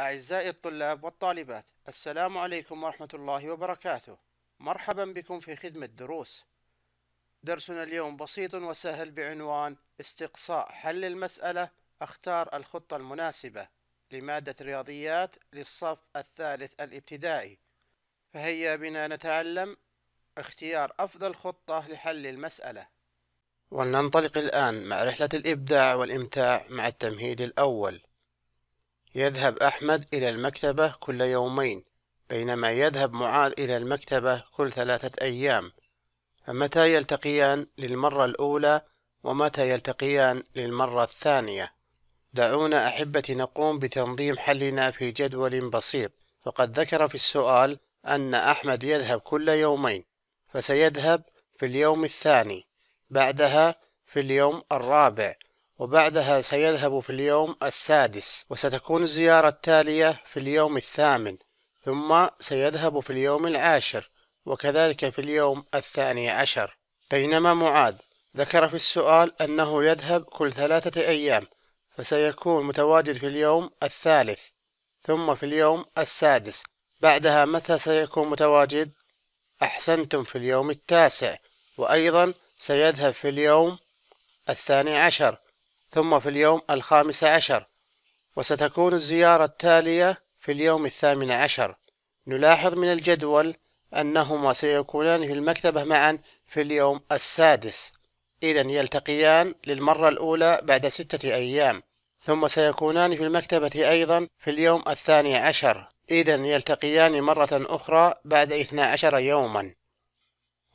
أعزائي الطلاب والطالبات السلام عليكم ورحمة الله وبركاته مرحبا بكم في خدمة دروس درسنا اليوم بسيط وسهل بعنوان استقصاء حل المسألة اختار الخطة المناسبة لمادة رياضيات للصف الثالث الابتدائي فهيا بنا نتعلم اختيار أفضل خطة لحل المسألة ولننطلق الآن مع رحلة الإبداع والإمتاع مع التمهيد الأول يذهب أحمد إلى المكتبة كل يومين بينما يذهب معاذ إلى المكتبة كل ثلاثة أيام فمتى يلتقيان للمرة الأولى ومتى يلتقيان للمرة الثانية دعونا أحبتي نقوم بتنظيم حلنا في جدول بسيط فقد ذكر في السؤال أن أحمد يذهب كل يومين فسيذهب في اليوم الثاني بعدها في اليوم الرابع وبعدها سيذهب في اليوم السادس وستكون الزيارة التالية في اليوم الثامن ثم سيذهب في اليوم العاشر وكذلك في اليوم الثاني عشر بينما معاذ ذكر في السؤال أنه يذهب كل ثلاثة أيام فسيكون متواجد في اليوم الثالث ثم في اليوم السادس بعدها متى سيكون متواجد؟ أحسنتم في اليوم التاسع وأيضا سيذهب في اليوم الثاني عشر ثم في اليوم الخامس عشر وستكون الزيارة التالية في اليوم الثامن عشر نلاحظ من الجدول أنهما سيكونان في المكتبة معا في اليوم السادس إذا يلتقيان للمرة الأولى بعد ستة أيام ثم سيكونان في المكتبة أيضا في اليوم الثاني عشر إذا يلتقيان مرة أخرى بعد 12 يوما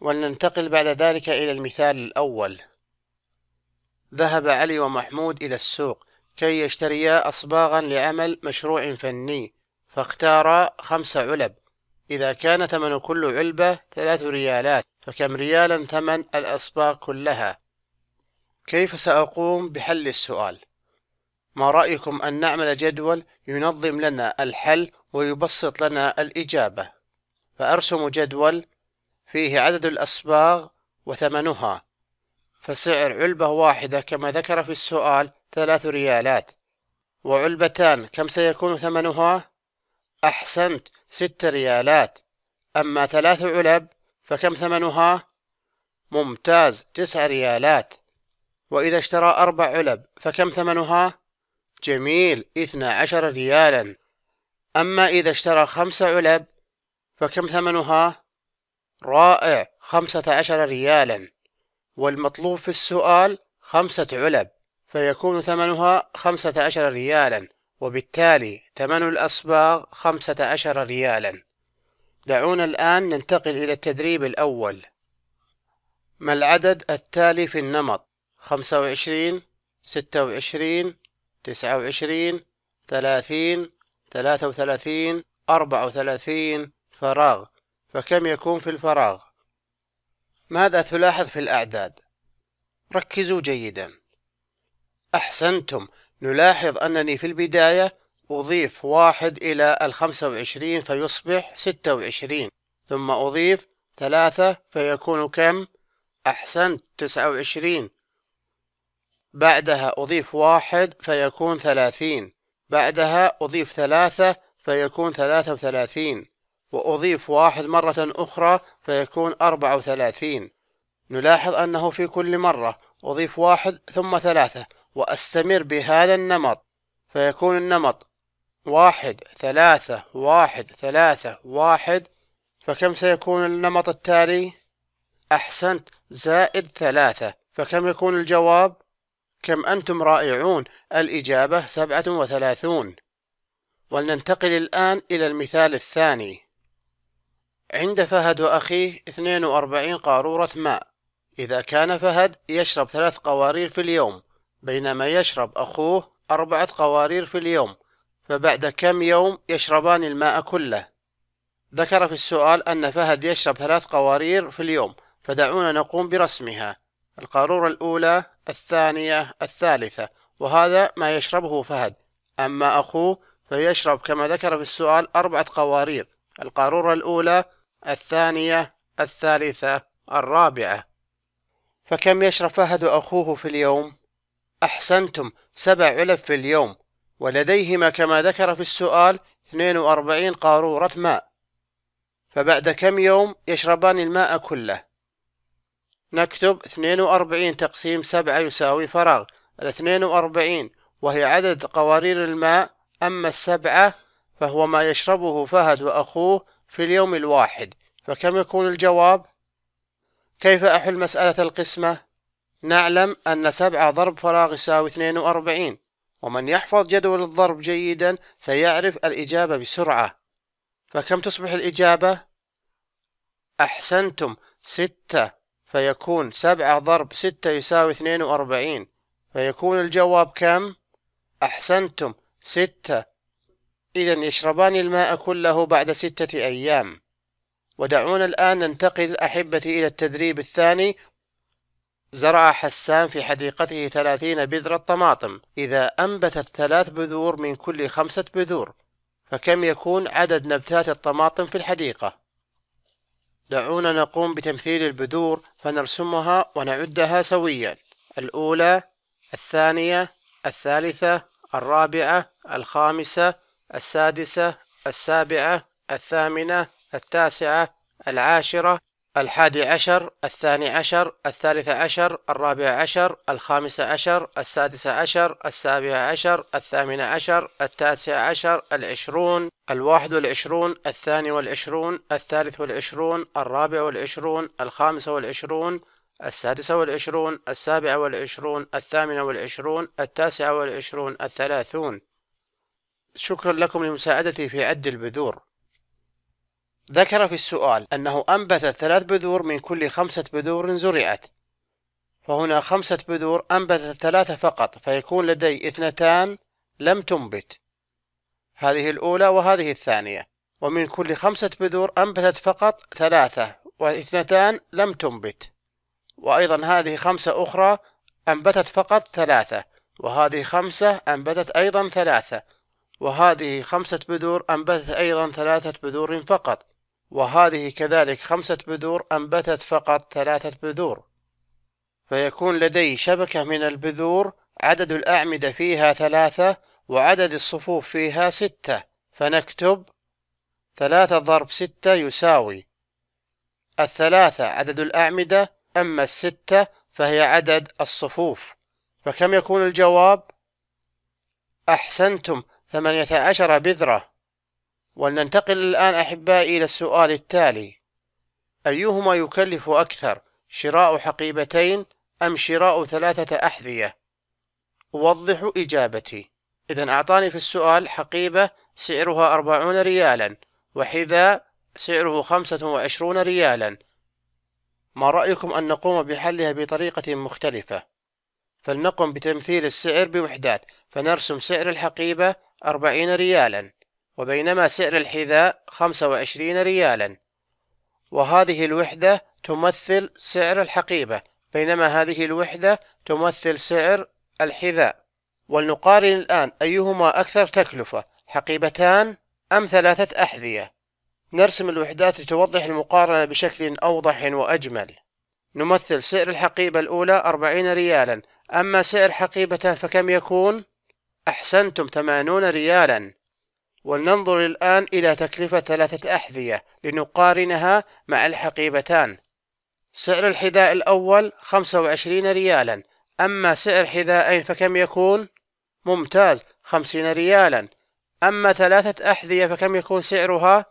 ولننتقل بعد ذلك إلى المثال الأول ذهب علي ومحمود إلى السوق كي يشتريا أصباغا لعمل مشروع فني فاختارا خمس علب إذا كان ثمن كل علبة ثلاث ريالات فكم ريالا ثمن الأصباغ كلها كيف سأقوم بحل السؤال؟ ما رأيكم أن نعمل جدول ينظم لنا الحل ويبسط لنا الإجابة؟ فأرسم جدول فيه عدد الأصباغ وثمنها فسعر علبة واحدة كما ذكر في السؤال ثلاث ريالات وعلبتان كم سيكون ثمنها؟ أحسنت ست ريالات أما ثلاث علب فكم ثمنها؟ ممتاز تسع ريالات وإذا اشترى أربع علب فكم ثمنها؟ جميل اثنا عشر ريالا أما إذا اشترى خمس علب فكم ثمنها؟ رائع خمسة عشر ريالا والمطلوب في السؤال خمسة علب فيكون ثمنها خمسة عشر ريالا وبالتالي ثمن الأصباغ خمسة عشر ريالا دعونا الآن ننتقل إلى التدريب الأول ما العدد التالي في النمط خمسة وعشرين ستة وعشرين تسعة وعشرين ثلاثين ثلاثة وثلاثين أربعة وثلاثين فراغ فكم يكون في الفراغ ماذا تلاحظ في الأعداد؟ ركزوا جيدا أحسنتم نلاحظ أنني في البداية أضيف واحد إلى الخمسة وعشرين فيصبح ستة وعشرين ثم أضيف ثلاثة فيكون كم؟ أحسنت تسعة وعشرين بعدها أضيف واحد فيكون ثلاثين بعدها أضيف ثلاثة فيكون ثلاثة وثلاثين وأضيف واحد مرة أخرى فيكون أربعة وثلاثين نلاحظ أنه في كل مرة أضيف واحد ثم ثلاثة وأستمر بهذا النمط فيكون النمط واحد ثلاثة واحد ثلاثة واحد فكم سيكون النمط التالي؟ أحسنت زائد ثلاثة فكم يكون الجواب؟ كم أنتم رائعون الإجابة سبعة وثلاثون ولننتقل الآن إلى المثال الثاني عند فهد وأخيه 42 قارورة ماء إذا كان فهد يشرب ثلاث قوارير في اليوم بينما يشرب أخوه أربعة قوارير في اليوم فبعد كم يوم يشربان الماء كله ذكر في السؤال أن فهد يشرب ثلاث قوارير في اليوم فدعونا نقوم برسمها القارورة الأولى الثانية الثالثة وهذا ما يشربه فهد أما أخوه فيشرب كما ذكر في السؤال أربعة قوارير القارورة الأولى الثانية الثالثة الرابعة فكم يشرب فهد أخوه في اليوم؟ أحسنتم سبع علب في اليوم ولديهما كما ذكر في السؤال 42 قارورة ماء فبعد كم يوم يشربان الماء كله نكتب 42 تقسيم 7 يساوي فراغ ال 42 وهي عدد قوارير الماء أما السبعة فهو ما يشربه فهد وأخوه في اليوم الواحد فكم يكون الجواب؟ كيف أحل مسألة القسمة؟ نعلم أن سبعة ضرب فراغ يساوي 42 ومن يحفظ جدول الضرب جيدا سيعرف الإجابة بسرعة فكم تصبح الإجابة؟ أحسنتم ستة فيكون سبعة ضرب ستة يساوي 42 فيكون الجواب كم؟ أحسنتم ستة إذا يشربان الماء كله بعد ستة أيام ودعونا الآن ننتقل أحبتي إلى التدريب الثاني زرع حسان في حديقته ثلاثين بذرة طماطم إذا أنبتت ثلاث بذور من كل خمسة بذور فكم يكون عدد نبتات الطماطم في الحديقة؟ دعونا نقوم بتمثيل البذور فنرسمها ونعدها سويا الأولى الثانية الثالثة الرابعة الخامسة السادسة السابعة الثامنة التاسعة العاشرة الحادي عشر الثاني عشر الثالث عشر الرابع عشر الخامس عشر السادس عشر السابع عشر الثامن عشر التاسع عشر العشرون الواحد والعشرون الثاني والعشرون الثالث والعشرون الرابع والعشرون الخامس والعشرون السادسة والعشرون السابعة والعشرون الثامنة والعشرون التاسعة والعشرون الثلاثون شكرا لكم لمساعدتي في عد البذور ذكر في السؤال أنه أنبت ثلاث بذور من كل خمسة بذور زرعت فهنا خمسة بذور أنبتت ثلاثة فقط فيكون لدي اثنتان لم تنبت هذه الأولى وهذه الثانية ومن كل خمسة بذور أنبتت فقط ثلاثة واثنتان لم تنبت وأيضا هذه خمسة أخرى أنبتت فقط ثلاثة وهذه خمسة أنبتت أيضا ثلاثة وهذه خمسة بذور أنبتت أيضا ثلاثة بذور فقط وهذه كذلك خمسة بذور أنبتت فقط ثلاثة بذور فيكون لدي شبكة من البذور عدد الأعمدة فيها ثلاثة وعدد الصفوف فيها ستة فنكتب ثلاثة ضرب ستة يساوي الثلاثة عدد الأعمدة أما الستة فهي عدد الصفوف فكم يكون الجواب؟ أحسنتم ثمانية عشر بذرة ولننتقل الآن أحبائي إلى السؤال التالي أيهما يكلف أكثر شراء حقيبتين أم شراء ثلاثة أحذية؟ أوضح إجابتي إذا أعطاني في السؤال حقيبة سعرها أربعون ريالا وحذاء سعره خمسة وعشرون ريالا ما رأيكم أن نقوم بحلها بطريقة مختلفة؟ فلنقم بتمثيل السعر بوحدات فنرسم سعر الحقيبة أربعين ريالا وبينما سعر الحذاء خمسة وعشرين ريالا وهذه الوحدة تمثل سعر الحقيبة بينما هذه الوحدة تمثل سعر الحذاء ولنقارن الآن أيهما أكثر تكلفة حقيبتان أم ثلاثة أحذية نرسم الوحدات لتوضح المقارنة بشكل أوضح وأجمل نمثل سعر الحقيبة الأولى أربعين ريالا أما سعر حقيبتان فكم يكون؟ أحسنتم ثمانون ريالا ولننظر الآن إلى تكلفة ثلاثة أحذية لنقارنها مع الحقيبتان سعر الحذاء الأول خمسة وعشرين ريالا أما سعر حذائين فكم يكون؟ ممتاز خمسين ريالا أما ثلاثة أحذية فكم يكون سعرها؟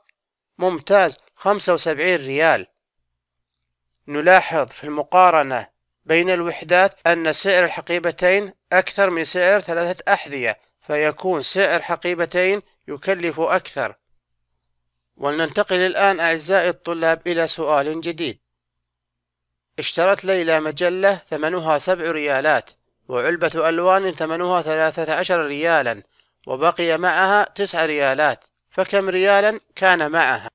ممتاز خمسة وسبعين ريال نلاحظ في المقارنة بين الوحدات أن سعر الحقيبتين أكثر من سعر ثلاثة أحذية فيكون سعر حقيبتين يكلف أكثر ولننتقل الآن أعزائي الطلاب إلى سؤال جديد اشترت ليلى مجلة ثمنها سبع ريالات وعلبة ألوان ثمنها ثلاثة عشر ريالا وبقي معها تسع ريالات فكم ريالا كان معها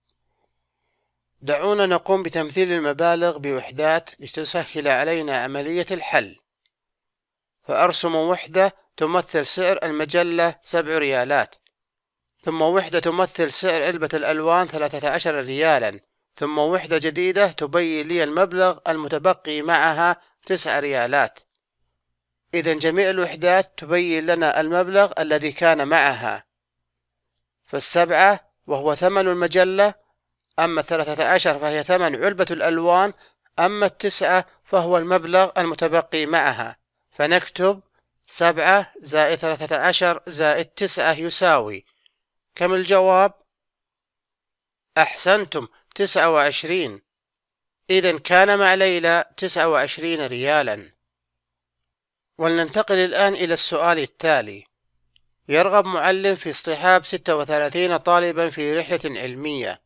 دعونا نقوم بتمثيل المبالغ بوحدات لتسهل علينا عملية الحل فأرسم وحدة تمثل سعر المجلة سبع ريالات ثم وحدة تمثل سعر علبة الألوان ثلاثة عشر ريالا ثم وحدة جديدة تبين لي المبلغ المتبقي معها تسع ريالات إذا جميع الوحدات تبين لنا المبلغ الذي كان معها فالسبعة وهو ثمن المجلة أما الثلاثة عشر فهي ثمن علبة الألوان أما التسعة فهو المبلغ المتبقي معها فنكتب سبعة زائد ثلاثة عشر زائد تسعة يساوي كم الجواب؟ أحسنتم تسعة وعشرين إذا كان مع ليلى تسعة وعشرين ريالا ولننتقل الآن إلى السؤال التالي يرغب معلم في اصطحاب ستة وثلاثين طالبا في رحلة علمية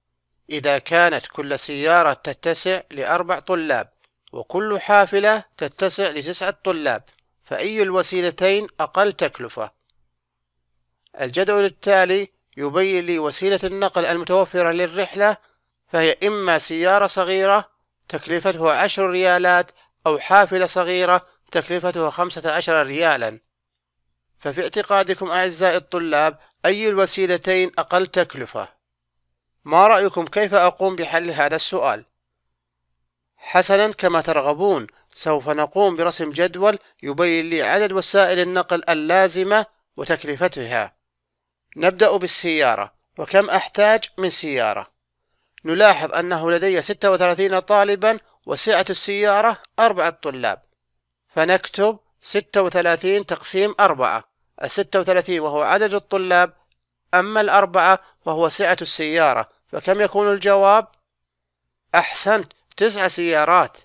إذا كانت كل سيارة تتسع لأربع طلاب وكل حافلة تتسع لتسعة طلاب فأي الوسيلتين أقل تكلفة الجدول التالي يبين لي وسيلة النقل المتوفرة للرحلة فهي إما سيارة صغيرة تكلفتها عشر ريالات أو حافلة صغيرة تكلفتها خمسة عشر ريالا ففي اعتقادكم أعزائي الطلاب أي الوسيلتين أقل تكلفة؟ ما رأيكم كيف أقوم بحل هذا السؤال؟ حسنا كما ترغبون سوف نقوم برسم جدول يبين لي عدد وسائل النقل اللازمة وتكلفتها نبدأ بالسيارة وكم أحتاج من سيارة نلاحظ أنه لدي 36 طالبا وسعة السيارة أربعة طلاب فنكتب 36 تقسيم أربعة الستة وثلاثين وهو عدد الطلاب أما الأربعة فهو سعة السيارة فكم يكون الجواب أحسنت تسع سيارات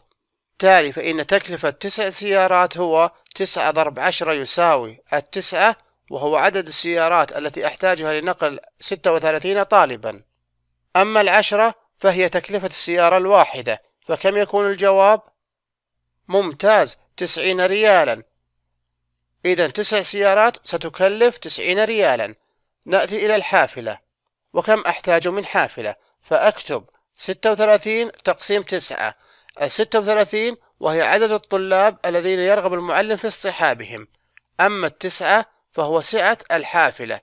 تالي فإن تكلفة تسع سيارات هو تسعة ضرب عشرة يساوي التسعة وهو عدد السيارات التي أحتاجها لنقل ستة وثلاثين طالبا أما العشرة فهي تكلفة السيارة الواحدة فكم يكون الجواب؟ ممتاز تسعين ريالا إذا تسع سيارات ستكلف تسعين ريالا نأتي إلى الحافلة وكم أحتاج من حافلة فأكتب 36 تقسيم 9 الستة 36 وهي عدد الطلاب الذين يرغب المعلم في اصطحابهم أما التسعة فهو سعة الحافلة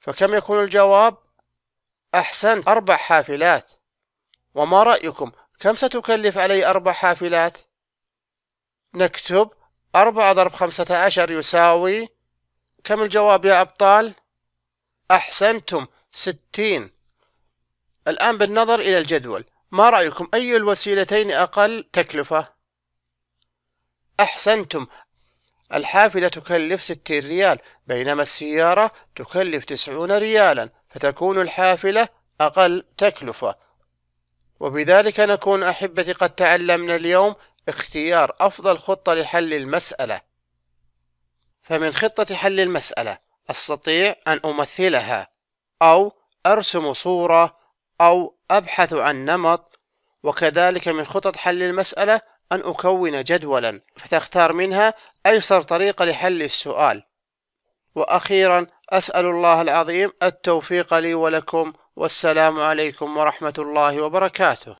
فكم يكون الجواب؟ أحسن أربع حافلات وما رأيكم كم ستكلف علي أربع حافلات؟ نكتب أربعة ضرب خمسة عشر يساوي كم الجواب يا أبطال؟ أحسنتم 60 الآن بالنظر إلى الجدول ما رأيكم أي الوسيلتين أقل تكلفة؟ أحسنتم الحافلة تكلف 60 ريال بينما السيارة تكلف 90 ريالا فتكون الحافلة أقل تكلفة وبذلك نكون أحبتي قد تعلمنا اليوم اختيار أفضل خطة لحل المسألة فمن خطة حل المسألة أستطيع أن أمثلها أو أرسم صورة أو أبحث عن نمط وكذلك من خطط حل المسألة أن أكون جدولا فتختار منها أيسر طريقة لحل السؤال وأخيرا أسأل الله العظيم التوفيق لي ولكم والسلام عليكم ورحمة الله وبركاته